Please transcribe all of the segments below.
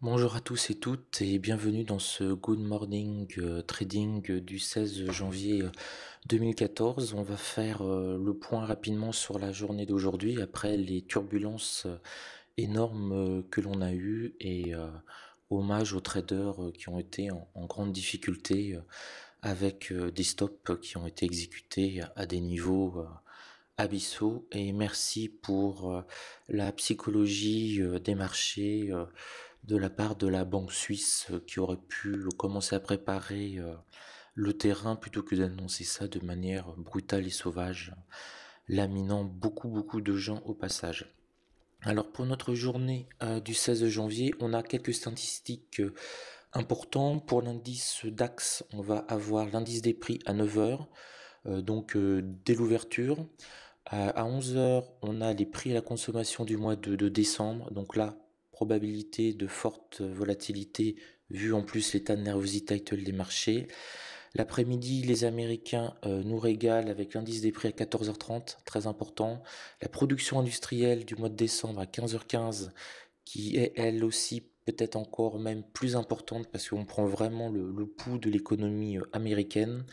Bonjour à tous et toutes et bienvenue dans ce Good Morning euh, Trading du 16 janvier 2014. Euh, On va faire euh, le point rapidement sur la journée d'aujourd'hui après les turbulences énormes que l'on a eues et hommage aux traders qui ont été en grande difficulté avec des stops qui ont été exécutés à des niveaux abyssaux et merci pour la psychologie des marchés de la part de la banque suisse euh, qui aurait pu euh, commencer à préparer euh, le terrain plutôt que d'annoncer ça de manière brutale et sauvage, laminant beaucoup beaucoup de gens au passage. Alors pour notre journée du 16 janvier, on a quelques statistiques importantes. Pour l'indice DAX, on va avoir l'indice des prix à 9h, donc dès l'ouverture. à 11h, on a les prix à la consommation du mois de, de décembre. Donc là, probabilité de forte volatilité vu en plus l'état de nervosité actuel des marchés. L'après-midi, les Américains euh, nous régalent avec l'indice des prix à 14h30, très important. La production industrielle du mois de décembre à 15h15, qui est elle aussi peut-être encore même plus importante parce qu'on prend vraiment le pouls de l'économie euh, américaine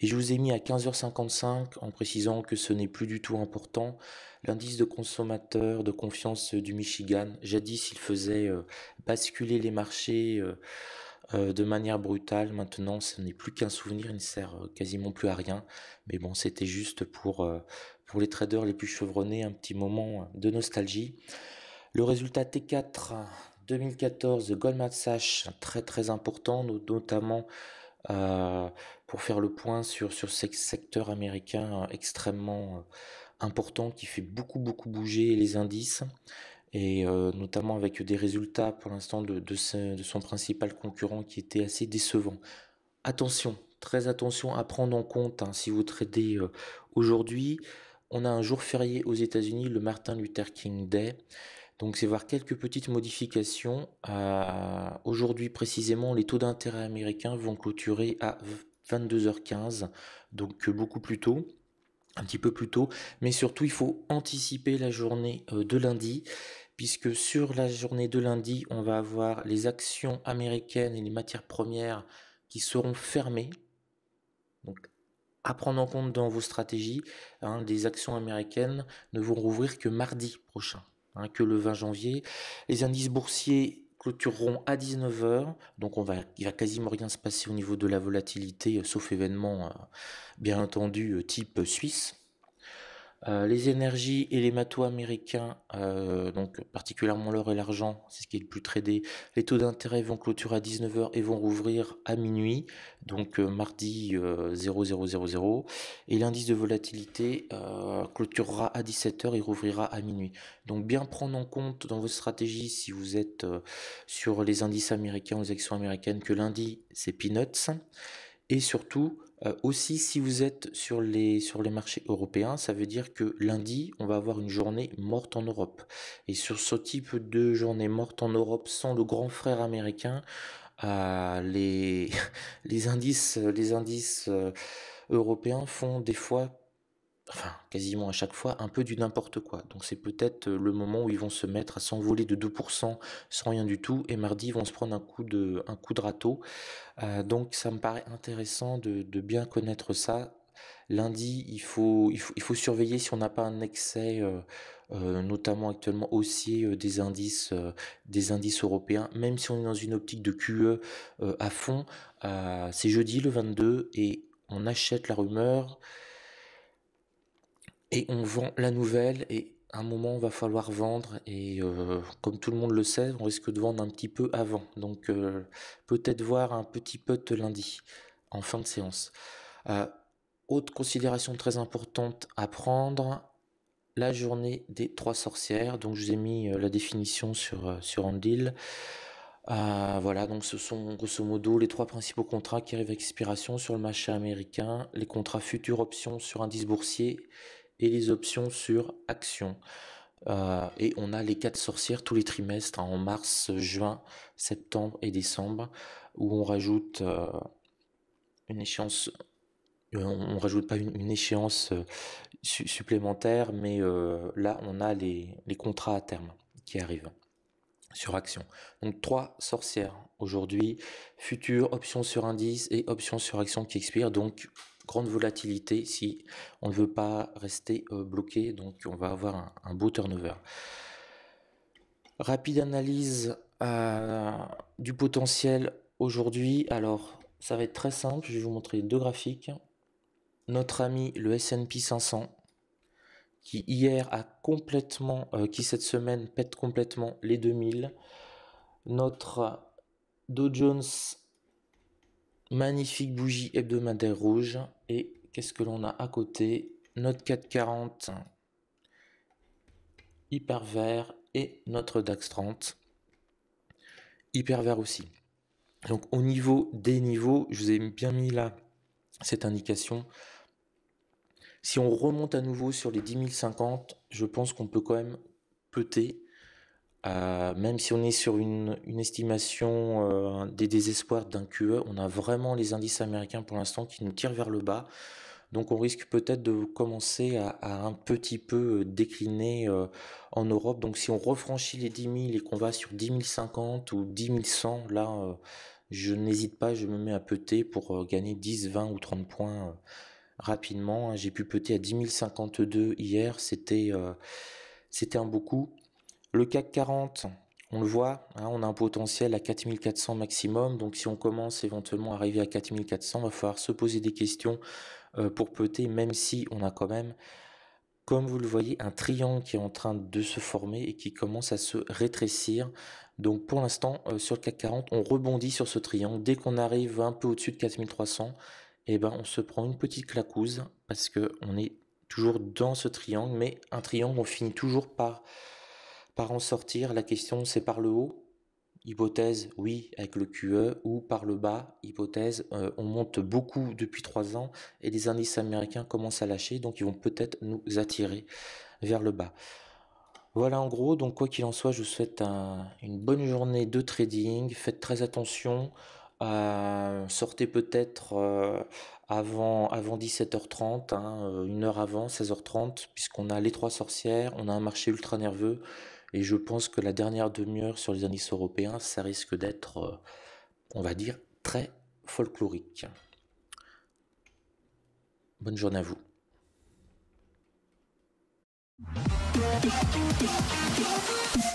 et je vous ai mis à 15h55 en précisant que ce n'est plus du tout important. L'indice de consommateurs de confiance du Michigan, jadis il faisait euh, basculer les marchés euh, euh, de manière brutale, maintenant ce n'est plus qu'un souvenir, il ne sert quasiment plus à rien. Mais bon, c'était juste pour, pour les traders les plus chevronnés un petit moment de nostalgie. Le résultat T4 2014 Goldman Sachs, très très important, notamment euh, pour faire le point sur, sur ce secteur américain extrêmement euh, important qui fait beaucoup beaucoup bouger les indices et euh, notamment avec des résultats pour l'instant de, de, son principal concurrent qui était assez décevant. Attention, très attention à prendre en compte hein, si vous tradez aujourd'hui. On a un jour férié aux États-Unis, le Martin Luther King Day. Donc c'est voir quelques petites modifications. Euh, aujourd'hui précisément, les taux d'intérêt américains vont clôturer à 22h15, donc euh, beaucoup plus tôt un petit peu plus tôt, mais surtout il faut anticiper la journée euh, de lundi, puisque sur la journée de lundi, on va avoir les actions américaines et les matières premières qui seront fermées. Donc à prendre en compte dans vos stratégies, hein, les actions américaines ne vont rouvrir que mardi prochain. Hein, que le 20 janvier. Les indices boursiers clôtureront à 19h, donc on va, il va quasiment rien se passer au niveau de la volatilité, euh, sauf événements euh, bien entendu, euh, type Suisse. Euh, les énergies et les matos américains, euh, donc particulièrement l'or et l'argent, c'est ce qui est le plus tradé. Les taux d'intérêt vont clôturer à 19h et vont rouvrir à minuit, donc euh, mardi 0000. Et l'indice de volatilité clôturera à 17h et rouvrira à minuit. Donc bien prendre en compte dans vos stratégies si vous êtes sur les indices américains ou les actions américaines que lundi c'est peanuts. Et surtout, euh, aussi, si vous êtes sur les, sur les marchés européens, ça veut dire que lundi, on va avoir une journée morte en Europe. Et sur ce type de journée morte en Europe sans le grand frère américain, euh, les, les indices, les indices euh, européens font des fois enfin quasiment à chaque fois, un peu du n'importe quoi. Donc c'est peut-être euh, le moment où ils vont se mettre à s'envoler de 2% sans rien du tout, et mardi ils vont se prendre un coup de, un coup de râteau. Euh, donc ça me paraît intéressant de, bien connaître ça. Lundi, il faut, il faut, surveiller si on n'a pas un excès, euh, notamment actuellement haussier des indices, des indices européens. Même si on est dans une optique de QE à fond, c'est jeudi le 22 et on achète la rumeur et on vend la nouvelle et à un moment, il va falloir vendre et euh, comme tout le monde le sait, on risque de vendre un petit peu avant. Donc euh, peut-être voir un petit peu de lundi en fin de séance. Euh, autre considération très importante à prendre, la journée des trois sorcières. Donc je vous ai mis la définition sur, sur Andil. voilà, donc ce sont grosso modo les trois principaux contrats qui arrivent à expiration sur le marché américain, les contrats futurs options sur indice boursier et les options sur Action. Euh, et on a les quatre sorcières tous les trimestres, hein, en mars, juin, septembre et décembre, où on rajoute euh, une échéance. Euh, on, rajoute pas une, échéance supplémentaire, mais là on a les, contrats à terme qui arrivent sur action. Donc trois sorcières aujourd'hui, futures options sur indice et options sur action qui expirent Donc grande volatilité si on ne veut pas rester euh, bloqué. Donc on va avoir un, beau turnover. Rapide analyse euh, du potentiel aujourd'hui. Alors ça va être très simple. Je vais vous montrer deux graphiques. Notre ami le S&P 500 qui hier a complètement, euh, qui cette semaine pète complètement les 2000. Notre Dow Jones Magnifique bougie hebdomadaire rouge. Et qu'est-ce que l'on a à côté Notre 440 hyper vert et notre DAX 30 hyper vert aussi. Donc au niveau des niveaux, je vous ai bien mis là cette indication. Si on remonte à nouveau sur les 10 050, je pense qu'on peut quand même peut-être euh, même si on est sur une, estimation euh, des désespoirs d'un QE, on a vraiment les indices américains pour l'instant qui nous tirent vers le bas. Donc on risque peut-être de commencer à, un petit peu euh, décliner en Europe. Donc si on refranchit les 10 000 et qu'on va sur 10 050 ou 10 100, là, je n'hésite pas, je me mets à peter pour gagner 10, 20 ou 30 points rapidement. Hein. J'ai pu peter à 10 052 hier, c'était c'était un beaucoup. Le CAC 40, on le voit, hein, on a un potentiel à 4400 maximum, donc si on commence éventuellement à arriver à 4400, il va falloir se poser des questions euh, pour pour être même si on a quand même, comme vous le voyez, un triangle qui est en train de se former et qui commence à se rétrécir. Donc pour l'instant, euh, sur le CAC 40, on rebondit sur ce triangle. Dès qu'on arrive un peu au-dessus de 4300, eh ben, on se prend une petite clacouse parce qu'on est toujours dans ce triangle, mais un triangle, on finit toujours par par en sortir, la question c'est par le haut Hypothèse, oui, avec le QE, ou par le bas, hypothèse, euh, on monte beaucoup depuis trois ans et les indices américains commencent à lâcher, donc ils vont peut-être nous attirer vers le bas. Voilà en gros, donc quoi qu'il en soit, je vous souhaite une bonne journée de trading, faites très attention, euh, sortez peut-être euh, avant, avant 17h30, hein, une heure avant, 16h30, puisqu'on a les trois sorcières, on a un marché ultra nerveux. Et je pense que la dernière demi-heure sur les indices européens, ça risque d'être, euh, on va dire, très folklorique. Bonne journée à vous.